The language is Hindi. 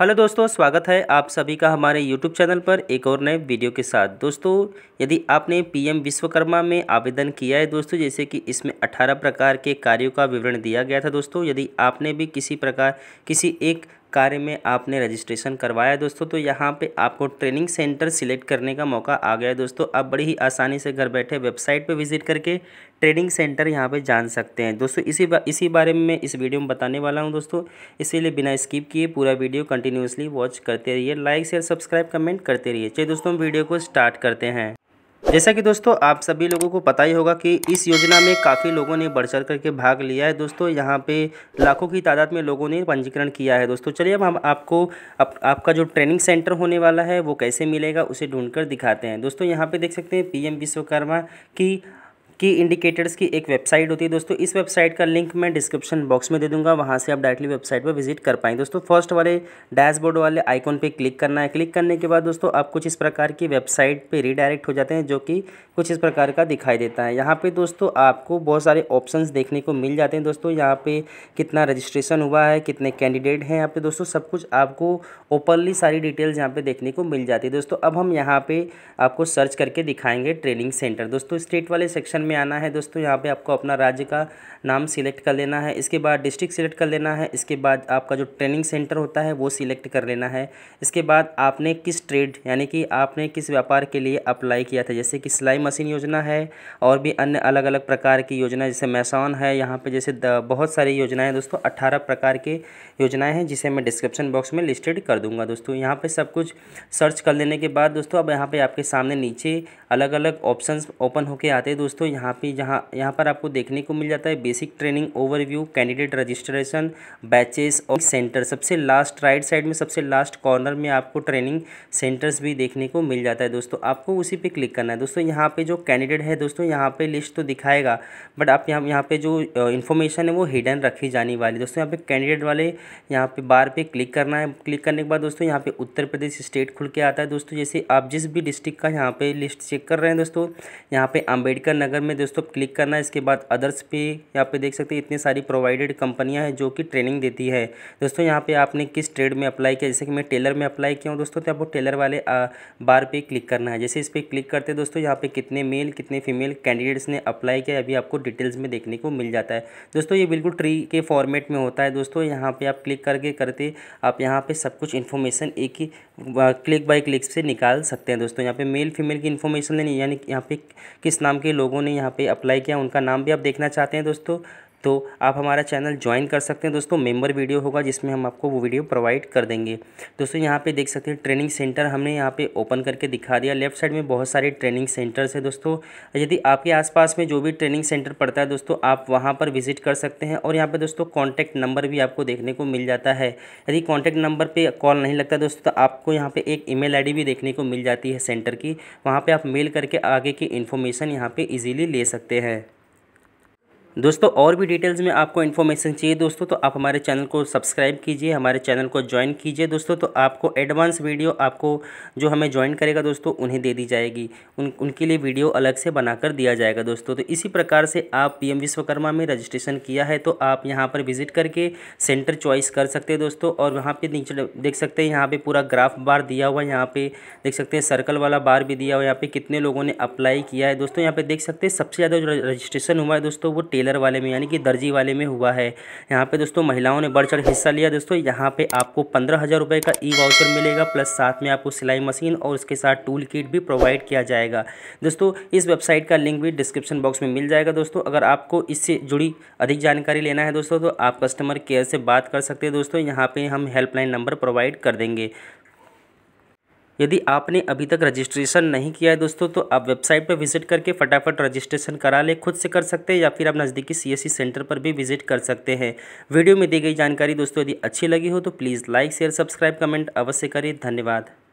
हेलो दोस्तों स्वागत है आप सभी का हमारे यूट्यूब चैनल पर एक और नए वीडियो के साथ दोस्तों यदि आपने पीएम विश्वकर्मा में आवेदन किया है दोस्तों जैसे कि इसमें 18 प्रकार के कार्यों का विवरण दिया गया था दोस्तों यदि आपने भी किसी प्रकार किसी एक कार्य में आपने रजिस्ट्रेशन करवाया दोस्तों तो यहाँ पे आपको ट्रेनिंग सेंटर सिलेक्ट करने का मौका आ गया दोस्तों आप बड़ी ही आसानी से घर बैठे वेबसाइट पे विजिट करके ट्रेनिंग सेंटर यहाँ पे जान सकते हैं दोस्तों इसी बा, इसी बारे में मैं इस वीडियो में बताने वाला हूँ दोस्तों इसीलिए बिना स्किप किए पूरा वीडियो कंटिन्यूसली वॉच करते रहिए लाइक शेयर सब्सक्राइब कमेंट करते रहिए चलिए दोस्तों हम वीडियो को स्टार्ट करते हैं जैसा कि दोस्तों आप सभी लोगों को पता ही होगा कि इस योजना में काफ़ी लोगों ने बढ़ चढ़ करके भाग लिया है दोस्तों यहाँ पे लाखों की तादाद में लोगों ने पंजीकरण किया है दोस्तों चलिए अब हम आपको आप, आपका जो ट्रेनिंग सेंटर होने वाला है वो कैसे मिलेगा उसे ढूंढ कर दिखाते हैं दोस्तों यहाँ पे देख सकते हैं पीएम विश्वकर्मा की की इंडिकेटर्स की एक वेबसाइट होती है दोस्तों इस वेबसाइट का लिंक मैं डिस्क्रिप्शन बॉक्स में दे दूंगा वहाँ से आप डायरेक्टली वेबसाइट पर विजिट कर पाएंगे दोस्तों फर्स्ट वाले डैशबोर्ड वाले आइकॉन पर क्लिक करना है क्लिक करने के बाद दोस्तों आप कुछ इस प्रकार की वेबसाइट पर रीडायरेक्ट हो जाते हैं जो कि कुछ इस प्रकार का दिखाई देता है यहाँ पर दोस्तों आपको बहुत सारे ऑप्शन देखने को मिल जाते हैं दोस्तों यहाँ पर कितना रजिस्ट्रेशन हुआ है कितने कैंडिडेट हैं यहाँ पर दोस्तों सब कुछ आपको ओपनली सारी डिटेल्स यहाँ पर देखने को मिल जाती है दोस्तों अब हम यहाँ पर आपको सर्च करके दिखाएंगे ट्रेनिंग सेंटर दोस्तों स्टेट वाले सेक्शन में आना है दोस्तों यहाँ पे आपको अपना राज्य का नाम सिलेक्ट कर लेना है इसके बाद डिस्ट्रिक्ट सिलेक्ट कर लेना है इसके बाद आपका जो ट्रेनिंग सेंटर होता है वो सिलेक्ट कर लेना है इसके बाद आपने किस ट्रेड यानी कि आपने किस व्यापार के लिए अप्लाई किया था जैसे कि सिलाई मशीन योजना है और भी अन्य अलग अलग प्रकार की योजना जैसे मैसॉन है यहाँ पर जैसे बहुत सारी योजनाएँ दोस्तों अट्ठारह प्रकार की योजनाएँ हैं जिसे मैं डिस्क्रिप्शन बॉक्स में लिस्टेड कर दूँगा दोस्तों यहाँ पर सब कुछ सर्च कर लेने के बाद दोस्तों अब यहाँ पर आपके सामने नीचे अलग अलग ऑप्शन ओपन होके आते हैं दोस्तों यहाँ पे जहाँ यहाँ पर आपको देखने को मिल जाता है basic training overview candidate registration batches और सेंटर सबसे लास्ट राइट साइड में सबसे लास्ट कॉर्नर में आपको ट्रेनिंग सेंटर्स भी देखने को मिल जाता है दोस्तों आपको उसी पे क्लिक करना है दोस्तों यहाँ पे जो कैंडिडेट है दोस्तों यहाँ पे लिस्ट तो दिखाएगा बट आप यहाँ यहाँ पे जो इन्फॉर्मेशन है वो हिडन रखी जाने वाली दोस्तों यहाँ पे कैंडिडेट वाले यहाँ पे बार पे क्लिक करना है क्लिक करने के बाद दोस्तों यहाँ पे उत्तर प्रदेश स्टेट खुल के आता है दोस्तों जैसे आप जिस भी डिस्ट्रिक्ट का यहाँ पे लिस्ट चेक कर रहे हैं दोस्तों यहाँ पे अम्बेडकर नगर में दोस्तों क्लिक करना है इसके बाद अदर्स पे यहाँ पे देख सकते हैं इतनी सारी प्रोवाइडेड कंपनियाँ हैं जो कि ट्रेनिंग देती है दोस्तों यहाँ पे आपने किस ट्रेड में अप्लाई किया जैसे कि मैं टेलर में अप्लाई किया हूँ दोस्तों तो आपको टेलर वाले बार पे क्लिक करना है जैसे इस पर क्लिक करते हैं दोस्तों यहाँ पर कितने मेल कितने फीमेल कैंडिडेट्स ने अप्लाई किया अभी आपको डिटेल्स में देखने को मिल जाता है दोस्तों ये बिल्कुल ट्री के फॉर्मेट में होता है दोस्तों यहाँ पर आप क्लिक करके करते आप यहाँ पर सब कुछ इन्फॉर्मेशन एक ही क्लिक बाई क्लिक से निकाल सकते हैं दोस्तों यहाँ पर मेल फीमेल की इन्फॉर्मेशन लेनी यानी यहाँ पे किस नाम के लोगों ने यहाँ पे अप्लाई किया उनका नाम भी आप देखना चाहते हैं दोस्तों तो आप हमारा चैनल ज्वाइन कर सकते हैं दोस्तों मेंबर वीडियो होगा जिसमें हम आपको वो वीडियो प्रोवाइड कर देंगे दोस्तों यहाँ पे देख सकते हैं ट्रेनिंग सेंटर हमने यहाँ पे ओपन करके दिखा दिया लेफ्ट साइड में बहुत सारे ट्रेनिंग सेंटर्स है दोस्तों यदि आपके आसपास में जो भी ट्रेनिंग सेंटर पड़ता है दोस्तों आप वहाँ पर विजिट कर सकते हैं और यहाँ पर दोस्तों कॉन्टैक्ट नंबर भी आपको देखने को मिल जाता है यदि कॉन्टैक्ट नंबर पर कॉल नहीं लगता दोस्तों तो आपको यहाँ पर एक ईमेल आईडी भी देखने को मिल जाती है सेंटर की वहाँ पर आप मेल करके आगे की इन्फॉर्मेशन यहाँ पर ईजिली ले सकते हैं दोस्तों और भी डिटेल्स में आपको इन्फॉर्मेशन चाहिए दोस्तों तो आप हमारे चैनल को सब्सक्राइब कीजिए हमारे चैनल को ज्वाइन कीजिए दोस्तों तो आपको एडवांस वीडियो आपको जो हमें ज्वाइन करेगा दोस्तों उन्हें दे दी जाएगी उन उनके लिए वीडियो अलग से बनाकर दिया जाएगा दोस्तों तो इसी प्रकार से आप पी विश्वकर्मा में रजिस्ट्रेशन किया है तो आप यहाँ पर विजिट करके सेंटर चॉइस कर सकते हैं दोस्तों और वहाँ पर नीचे देख सकते हैं यहाँ पर पूरा ग्राफ बार दिया हुआ है यहाँ पर देख सकते हैं सर्कल वाला बार भी दिया हुआ है यहाँ पर कितने लोगों ने अप्लाई किया है दोस्तों यहाँ पर देख सकते हैं सबसे ज़्यादा जो रजिस्ट्रेशन हुआ है दोस्तों वो टेलर टेलर वाले में यानी कि दर्जी वाले में हुआ है यहाँ पे दोस्तों महिलाओं ने बढ़ चढ़ हिस्सा लिया दोस्तों यहाँ पे आपको पंद्रह हज़ार रुपये का ई वाउचर मिलेगा प्लस साथ में आपको सिलाई मशीन और उसके साथ टूल किट भी प्रोवाइड किया जाएगा दोस्तों इस वेबसाइट का लिंक भी डिस्क्रिप्शन बॉक्स में मिल जाएगा दोस्तों अगर आपको इससे जुड़ी अधिक जानकारी लेना है दोस्तों तो आप कस्टमर केयर से बात कर सकते हैं दोस्तों यहाँ पर हम हेल्पलाइन नंबर प्रोवाइड कर देंगे यदि आपने अभी तक रजिस्ट्रेशन नहीं किया है दोस्तों तो आप वेबसाइट पर विजिट करके फटाफट रजिस्ट्रेशन करा लें खुद से कर सकते हैं या फिर आप नज़दीकी सीएससी e सेंटर पर भी विजिट कर सकते हैं वीडियो में दी गई जानकारी दोस्तों यदि अच्छी लगी हो तो please like share subscribe comment अवश्य करें धन्यवाद